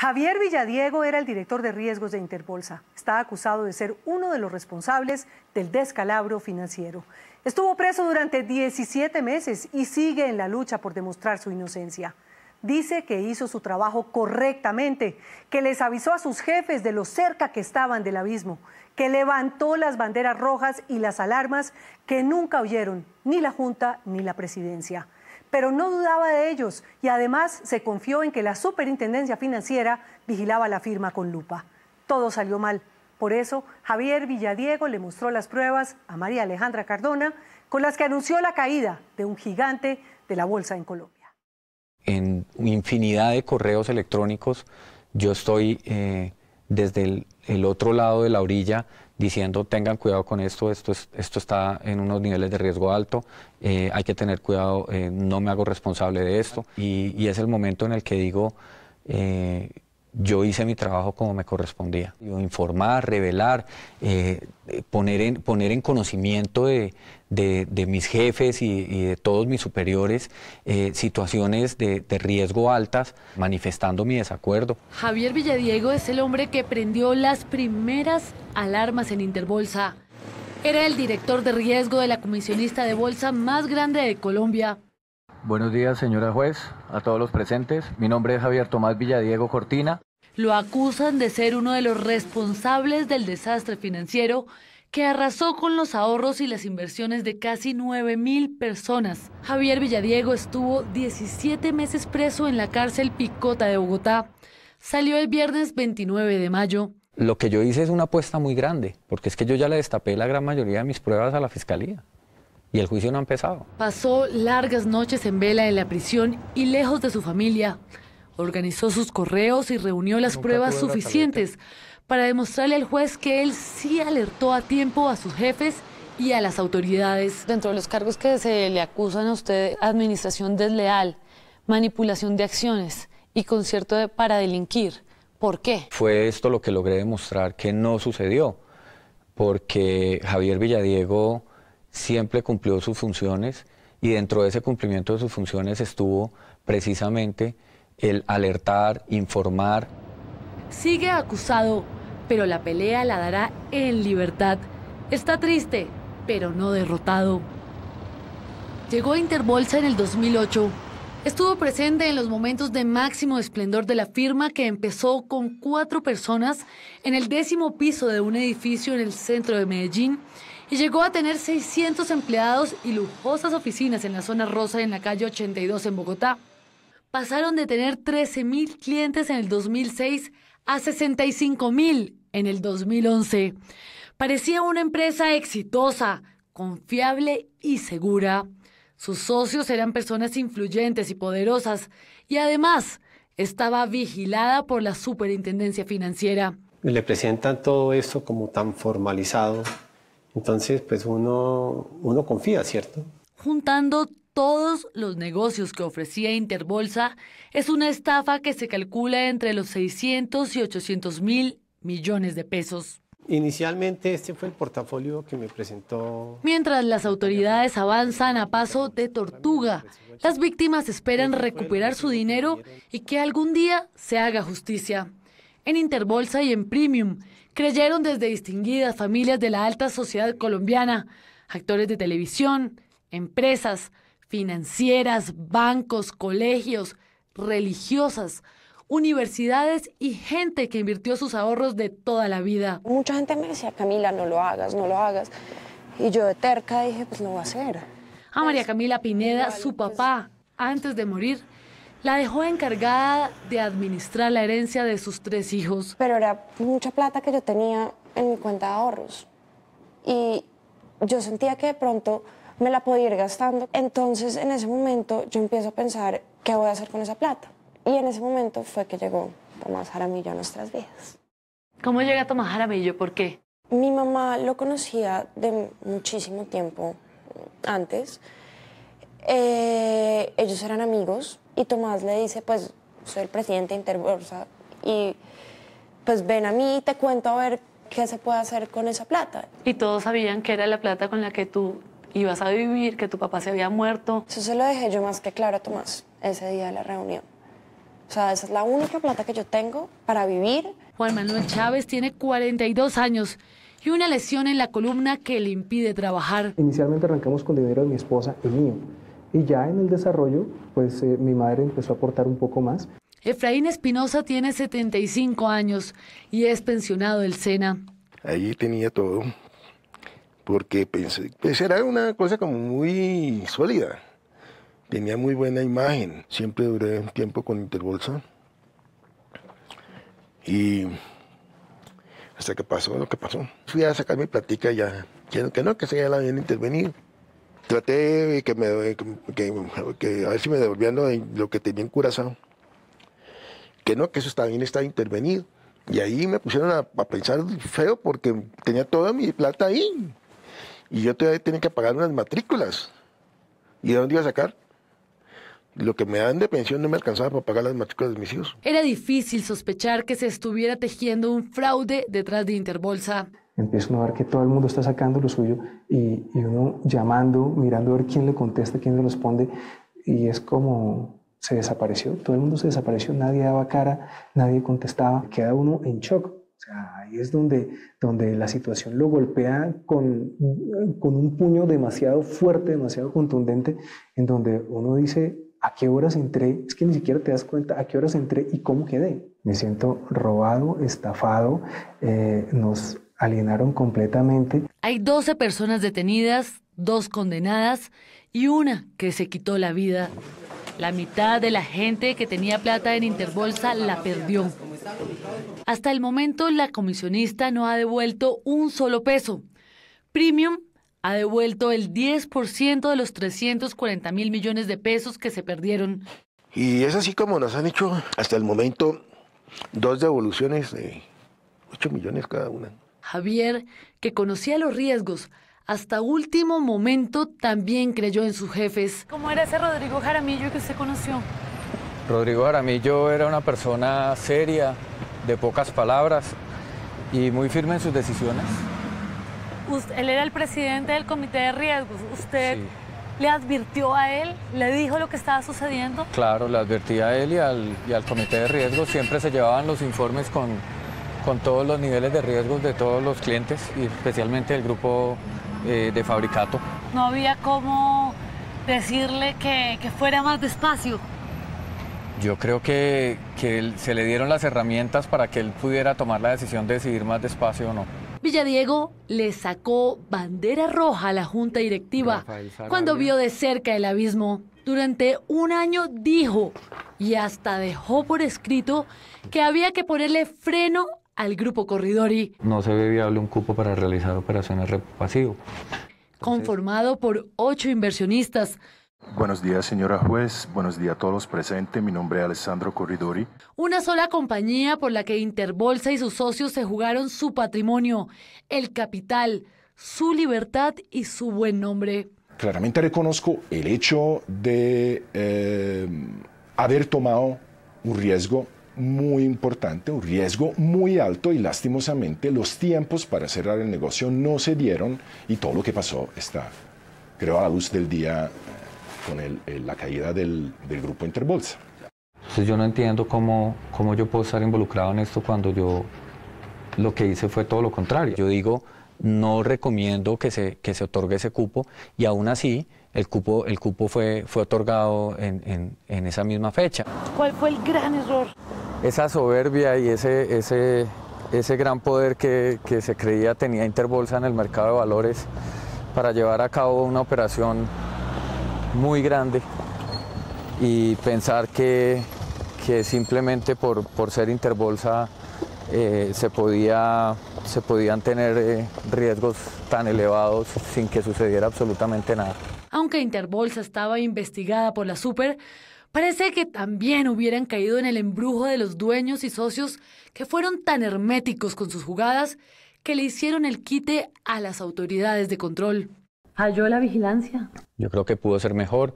Javier Villadiego era el director de riesgos de Interbolsa. Está acusado de ser uno de los responsables del descalabro financiero. Estuvo preso durante 17 meses y sigue en la lucha por demostrar su inocencia. Dice que hizo su trabajo correctamente, que les avisó a sus jefes de lo cerca que estaban del abismo, que levantó las banderas rojas y las alarmas que nunca oyeron ni la Junta ni la Presidencia pero no dudaba de ellos y además se confió en que la superintendencia financiera vigilaba la firma con lupa. Todo salió mal. Por eso, Javier Villadiego le mostró las pruebas a María Alejandra Cardona con las que anunció la caída de un gigante de la bolsa en Colombia. En infinidad de correos electrónicos, yo estoy eh, desde el otro lado de la orilla diciendo tengan cuidado con esto, esto, esto está en unos niveles de riesgo alto, eh, hay que tener cuidado, eh, no me hago responsable de esto. Y, es el momento en el que digo, eh, yo hice mi trabajo como me correspondía. informar, revelar, eh, poner, en, conocimiento de, mis jefes y, de todos mis superiores eh, situaciones de, de riesgo altas, manifestando mi desacuerdo. Javier Villadiego es el hombre que prendió las primeras alarmas en Interbolsa. Era el director de riesgo de la comisionista de bolsa más grande de Colombia. Buenos días, señora juez, a todos los presentes. Mi nombre es Javier Tomás Villadiego Cortina. Lo acusan de ser uno de los responsables del desastre financiero que arrasó con los ahorros y las inversiones de casi 9.000 personas. Javier Villadiego estuvo 17 meses preso en la cárcel Picota de Bogotá. Salió el viernes 29 de mayo. Lo que yo hice es una apuesta muy grande, porque es que yo ya le destapé la gran mayoría de mis pruebas a la fiscalía y el juicio no ha empezado. Pasó largas noches en vela en la prisión y lejos de su familia organizó sus correos y reunió las pruebas suficientes para demostrarle al juez que él sí alertó a tiempo a sus jefes y a las autoridades. Dentro de los cargos que se le acusan a usted, administración desleal, manipulación de acciones y concierto para delinquir. ¿Por qué? Fue esto lo que logré demostrar que no sucedió, porque Javier Villadiego siempre cumplió sus funciones y dentro de ese cumplimiento de sus funciones estuvo precisamente el alertar, informar. Sigue acusado, pero la pelea la dará en libertad. Está triste, pero no derrotado. Llegó a Interbolsa en el 2008. Estuvo presente en los momentos de máximo esplendor de la firma que empezó con cuatro personas en el décimo piso de un edificio en el centro de Medellín y llegó a tener 600 empleados y lujosas oficinas en la zona rosa en la calle 82 en Bogotá pasaron de tener 13.000 clientes en el 2006 a 65.000 en el 2011. Parecía una empresa exitosa, confiable y segura. Sus socios eran personas influyentes y poderosas y además estaba vigilada por la Superintendencia Financiera. Le presentan todo esto como tan formalizado, entonces pues uno, uno confía, ¿cierto? Juntando todos los negocios que ofrecía Interbolsa es una estafa que se calcula entre los 600 y 800 mil millones de pesos. Inicialmente este fue el portafolio que me presentó. Mientras las autoridades avanzan a paso de tortuga, las víctimas esperan recuperar su dinero y que algún día se haga justicia. En Interbolsa y en Premium creyeron desde distinguidas familias de la alta sociedad colombiana, actores de televisión, empresas, financieras, bancos, colegios, religiosas, universidades y gente que invirtió sus ahorros de toda la vida. Mucha gente me decía, Camila, no lo hagas, no lo hagas. Y yo de terca dije, pues lo voy a hacer. A ah, María pues, Camila Pineda, su pues. papá, antes de morir, la dejó encargada de administrar la herencia de sus tres hijos. Pero era mucha plata que yo tenía en mi cuenta de ahorros. Y yo sentía que de pronto me la podía ir gastando. Entonces en ese momento yo empiezo a pensar, ¿qué voy a hacer con esa plata? Y en ese momento fue que llegó Tomás Jaramillo a nuestras vidas. ¿Cómo llega Tomás Jaramillo? ¿Por qué? Mi mamá lo conocía de muchísimo tiempo antes. Eh, ellos eran amigos y Tomás le dice, pues soy el presidente de Interbolsa y pues ven a mí y te cuento a ver qué se puede hacer con esa plata. ¿Y todos sabían que era la plata con la que tú ibas a vivir, que tu papá se había muerto. Eso se lo dejé yo más que claro a Tomás ese día de la reunión. O sea, esa es la única plata que yo tengo para vivir. Juan Manuel Chávez tiene 42 años y una lesión en la columna que le impide trabajar. Inicialmente arrancamos con dinero de mi esposa y mío. Y ya en el desarrollo, pues eh, mi madre empezó a aportar un poco más. Efraín Espinosa tiene 75 años y es pensionado del SENA. ...ahí tenía todo, porque pensé, pues era una cosa como muy sólida. Tenía muy buena imagen. Siempre duré un tiempo con Interbolsa. Y hasta que pasó lo que pasó. Fui a sacar mi platica ya. que no, que se ya la habían intervenido. Traté de que me a ver si me devolvían lo, que tenía en Curazao. Que no, que eso está bien, está intervenido. Y ahí me pusieron a, pensar feo porque tenía toda mi plata ahí. Y yo todavía tenía que pagar unas matrículas. ¿Y de dónde iba a sacar? Lo que me dan de pensión no me alcanzaba para pagar las matrículas de mis hijos. Era difícil sospechar que se estuviera tejiendo un fraude detrás de Interbolsa. Empiezo a ver que todo el mundo está sacando lo suyo y, y uno llamando, mirando a ver quién le contesta, quién le responde. Y es como se desapareció, todo el mundo se desapareció, nadie daba cara, nadie contestaba, queda uno en shock ahí es donde, donde la situación lo golpea con, con un puño demasiado fuerte, demasiado contundente, en donde uno dice, ¿a qué horas entré? Es que ni siquiera te das cuenta a qué horas entré y cómo quedé. Me siento robado, estafado, eh, nos alienaron completamente. Hay 12 personas detenidas, dos condenadas y una que se quitó la vida. La mitad de la gente que tenía plata en Interbolsa la perdió. Hasta el momento, la comisionista no ha devuelto un solo peso. Premium ha devuelto el 10% de los 340 mil millones de pesos que se perdieron. Y es así como nos han hecho hasta el momento dos devoluciones de 8 millones cada una. Javier, que conocía los riesgos, hasta último momento también creyó en sus jefes. ¿Cómo era ese Rodrigo Jaramillo que se conoció? Rodrigo Aramillo era una persona seria, de pocas palabras y muy firme en sus decisiones. él era el presidente del comité de riesgos. ¿Usted le advirtió a él? ¿Le dijo lo que estaba sucediendo? Claro, le advertí a él y al, comité de riesgos. Siempre se llevaban los informes con, todos los niveles de riesgos de todos los clientes y especialmente el grupo eh, de fabricato. No había cómo decirle que, que fuera más despacio. Yo creo que, se le dieron las herramientas para que él pudiera tomar la decisión de decidir más despacio o no. Villadiego le sacó bandera roja a la junta directiva cuando vio de cerca el abismo. Durante un año dijo y hasta dejó por escrito que había que ponerle freno al grupo Corridori. No se ve viable un cupo para realizar operaciones pasivo. Conformado por ocho inversionistas, Buenos días, señora juez. Buenos días a todos los presentes. Mi nombre es Alessandro Corridori. Una sola compañía por la que Interbolsa y sus socios se jugaron su patrimonio, el capital, su libertad y su buen nombre. Claramente reconozco el hecho de eh, haber tomado un riesgo muy importante, un riesgo muy alto y lastimosamente los tiempos para cerrar el negocio no se dieron y todo lo que pasó está, creo, a la luz del día con eh, la caída del, grupo Interbolsa. Entonces yo no entiendo cómo, cómo yo puedo estar involucrado en esto cuando yo lo que hice fue todo lo contrario. Yo digo, no recomiendo que se, se otorgue ese cupo y aún así el cupo, el cupo fue, fue otorgado en, esa misma fecha. ¿Cuál fue el gran error? Esa soberbia y ese, ese, ese gran poder que, que se creía tenía Interbolsa en el mercado de valores para llevar a cabo una operación muy grande y pensar que, que simplemente por, ser interbolsa eh, se, podían tener eh, riesgos tan elevados sin que sucediera absolutamente nada. Aunque Interbolsa estaba investigada por la Super, parece que también hubieran caído en el embrujo de los dueños y socios que fueron tan herméticos con sus jugadas que le hicieron el quite a las autoridades de control. ¿Halló la vigilancia? Yo creo que pudo ser mejor,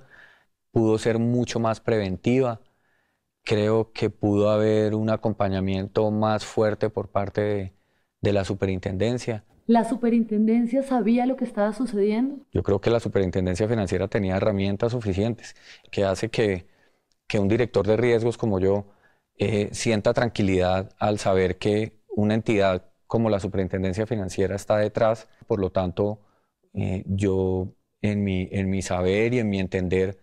pudo ser mucho más preventiva. Creo que pudo haber un acompañamiento más fuerte por parte de, la superintendencia. ¿La superintendencia sabía lo que estaba sucediendo? Yo creo que la superintendencia financiera tenía herramientas suficientes que hace que, un director de riesgos como yo eh, sienta tranquilidad al saber que una entidad como la superintendencia financiera está detrás, por lo tanto eh, yo en mi, saber y en mi entender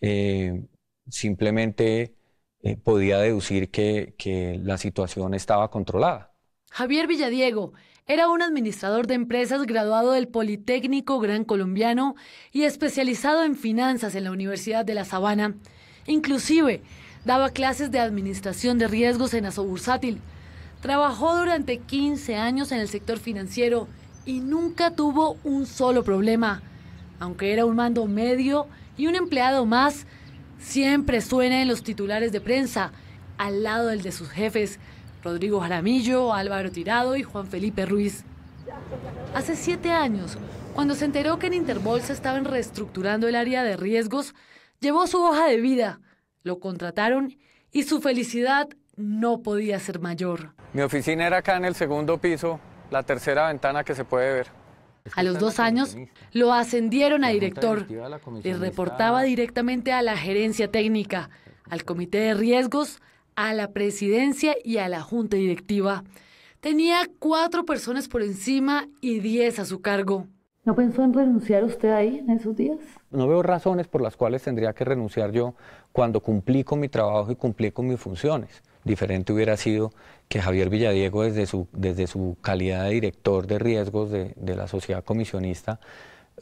eh, simplemente eh, podía deducir que, que la situación estaba controlada. Javier Villadiego era un administrador de empresas graduado del Politécnico Gran Colombiano y especializado en finanzas en la Universidad de La Sabana. Inclusive, daba clases de administración de riesgos en Asobursátil. Trabajó durante 15 años en el sector financiero y nunca tuvo un solo problema. Aunque era un mando medio y un empleado más, siempre suena en los titulares de prensa, al lado del de sus jefes, Rodrigo Jaramillo, Álvaro Tirado y Juan Felipe Ruiz. Hace siete años, cuando se enteró que en Interbol... se estaban reestructurando el área de riesgos, llevó su hoja de vida, lo contrataron y su felicidad no podía ser mayor. Mi oficina era acá en el segundo piso la tercera ventana que se puede ver. A los dos años lo ascendieron a director. y reportaba directamente a la gerencia técnica, al comité de riesgos, a la presidencia y a la junta directiva. Tenía cuatro personas por encima y diez a su cargo. ¿No pensó en renunciar usted ahí en esos días? No veo razones por las cuales tendría que renunciar yo cuando cumplí con mi trabajo y cumplí con mis funciones. Diferente hubiera sido que Javier Villadiego, desde su, desde su calidad de director de riesgos de, la sociedad comisionista,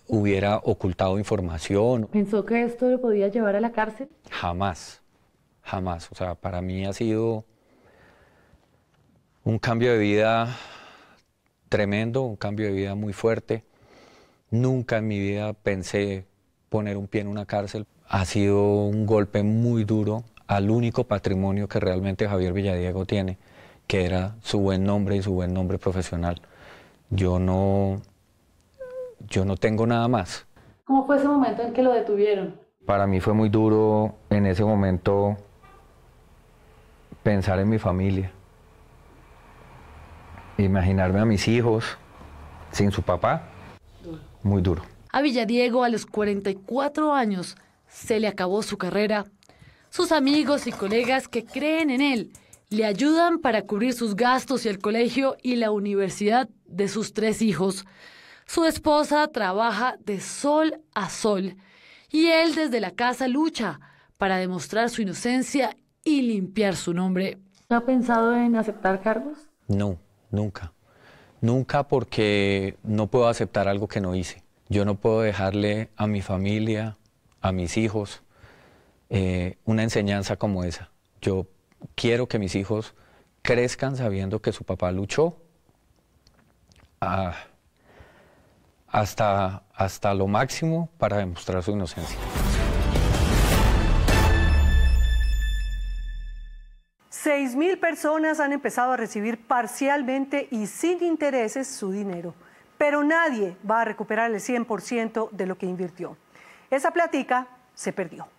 hubiera ocultado información. ¿Pensó que esto lo podía llevar a la cárcel? Jamás, jamás. O sea, para mí ha sido un cambio de vida tremendo, un cambio de vida muy fuerte. Nunca en mi vida pensé poner un pie en una cárcel. Ha sido un golpe muy duro al único patrimonio que realmente Javier Villadiego tiene, que era su buen nombre y su buen nombre profesional. Yo no, yo no tengo nada más. ¿Cómo fue ese momento en que lo detuvieron? Para mí fue muy duro en ese momento pensar en mi familia, imaginarme a mis hijos sin su papá, muy duro. A Villadiego a los 44 años se le acabó su carrera sus amigos y colegas que creen en él le ayudan para cubrir sus gastos y el colegio y la universidad de sus tres hijos. Su esposa trabaja de sol a sol y él desde la casa lucha para demostrar su inocencia y limpiar su nombre. ¿No ¿Ha pensado en aceptar cargos? No, nunca. Nunca porque no puedo aceptar algo que no hice. Yo no puedo dejarle a mi familia, a mis hijos, eh, una enseñanza como esa. Yo quiero que mis hijos crezcan sabiendo que su papá luchó ah, hasta, hasta lo máximo para demostrar su inocencia. Seis mil personas han empezado a recibir parcialmente y sin intereses su dinero, pero nadie va a recuperar el 100% de lo que invirtió. Esa plática se perdió.